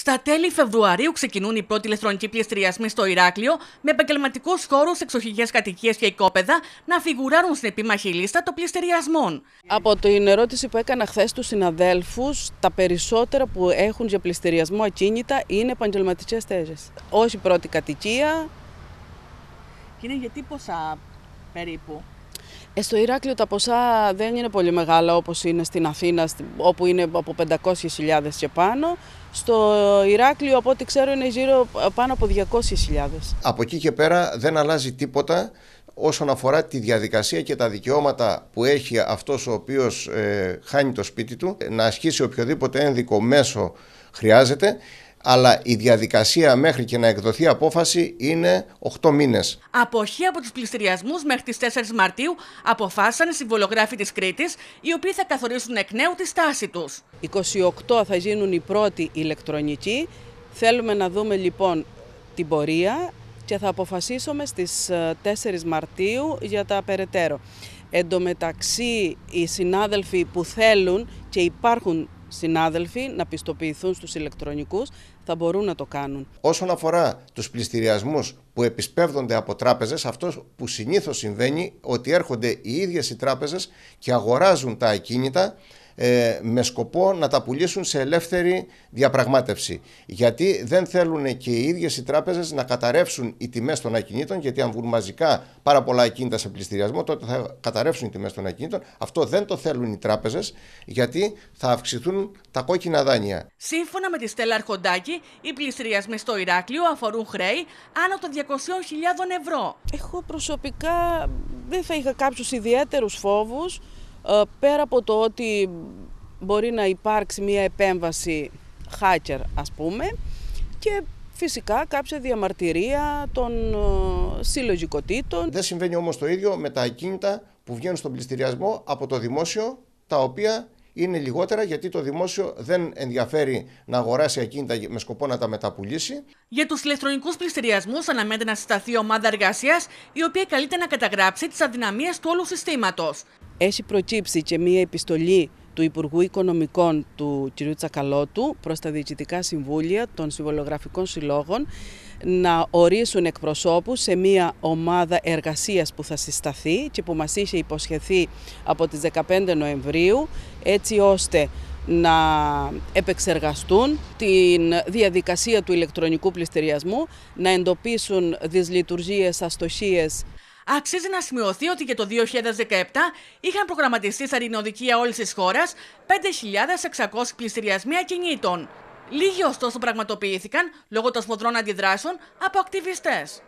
Στα τέλη Φεβρουαρίου ξεκινούν οι πρώτοι ηλεκτρονικοί πληστηριασμοί στο Ηράκλειο, με επαγγελματικούς χώρους, εξοχικές κατοικίες και οικόπεδα να φιγουράρουν στην επίμαχη λίστα των πληστηριασμών. Από την ερώτηση που έκανα χθες του συναδέλφους, τα περισσότερα που έχουν για πληστηριασμό ακίνητα είναι επαγγελματικές θέσει. Όχι πρώτη κατοικία. Και είναι γιατί ποσά περίπου στο Ηράκλειο τα ποσά δεν είναι πολύ μεγάλα όπως είναι στην Αθήνα, όπου είναι από 500.000 και πάνω. Στο Ηράκλειο, από ό,τι ξέρω, είναι γύρω πάνω από 200.000. Από εκεί και πέρα δεν αλλάζει τίποτα όσον αφορά τη διαδικασία και τα δικαιώματα που έχει αυτός ο οποίος ε, χάνει το σπίτι του να ασχίσει οποιοδήποτε ένδικο μέσο χρειάζεται αλλά η διαδικασία μέχρι και να εκδοθεί απόφαση είναι 8 μήνες. Αποχή από τους πληστηριασμούς μέχρι τις 4 Μαρτίου αποφάσισαν οι συμβολογράφοι της Κρήτης, οι οποίοι θα καθορίσουν εκ νέου τη στάση τους. 28 θα γίνουν οι πρώτοι ηλεκτρονικοί. Θέλουμε να δούμε λοιπόν την πορεία και θα αποφασίσουμε στις 4 ε, Μαρτίου για τα περαιτέρω. Εν τω μεταξύ, οι συνάδελφοι που θέλουν και υπάρχουν συνάδελφοι να πιστοποιηθούν στους ηλεκτρονικούς θα μπορούν να το κάνουν. Όσον αφορά τους πληστηριασμούς που επισπεύδονται από τράπεζες, αυτός που συνήθως συμβαίνει ότι έρχονται οι ίδιες οι τράπεζες και αγοράζουν τα ακίνητα ε, με σκοπό να τα πουλήσουν σε ελεύθερη διαπραγμάτευση. Γιατί δεν θέλουν και οι ίδιες οι τράπεζες να καταρρεύσουν οι τιμές των ακινήτων, γιατί αν βγουν μαζικά πάρα πολλά ακίνητα σε πληστηριασμό, τότε θα καταρρεύσουν οι τιμές των ακινήτων. Αυτό δεν το θέλουν οι τράπεζες, γιατί θα αυξηθούν τα κόκκινα δάνεια. Σύμφωνα με τη Στέλλα Αρχοντάκη, οι πληστηριασμοί στο Ηράκλειο αφορούν χρέη άνω των 200.000 ευρώ. Εγώ προσωπικά δεν θα είχα κάποιους ιδιαίτερους φόβους. Ε, πέρα από το ότι μπορεί να υπάρξει μια επέμβαση hacker ας πούμε και φυσικά κάποια διαμαρτυρία των ε, συλλογικοτήτων. Δεν συμβαίνει όμως το ίδιο με τα ακίνητα που βγαίνουν στον πληστηριασμό από το δημόσιο τα οποία είναι λιγότερα γιατί το δημόσιο δεν ενδιαφέρει να αγοράσει ακίνητα με σκοπό να τα μεταπουλήσει. Για τους ηλεκτρονικούς πληστηριασμούς, αναμένεται να συσταθεί ομάδα εργασίας η οποία καλείται να καταγράψει τις αδυναμίες του όλου συστήματος. Έχει προκύψει και μία επιστολή του Υπουργού Οικονομικών του κ. Τσακαλώτου προς τα Διοικητικά Συμβούλια των Συμβολογραφικών Συλλόγων να ορίσουν εκπροσώπους σε μια ομάδα εργασίας που θα συσταθεί και που μας είχε υποσχεθεί από τις 15 Νοεμβρίου έτσι ώστε να επεξεργαστούν την διαδικασία του ηλεκτρονικού πληστηριασμού, να εντοπίσουν δυσλειτουργίες, αστοχίες. Αξίζει να σημειωθεί ότι για το 2017 είχαν προγραμματιστεί στα ρινοδικεία όλης της χώρας 5.600 πληστηριασμοί ακινήτων. Λίγοι ωστόσο πραγματοποιήθηκαν λόγω των σφοδρών αντιδράσεων από ακτιβιστές.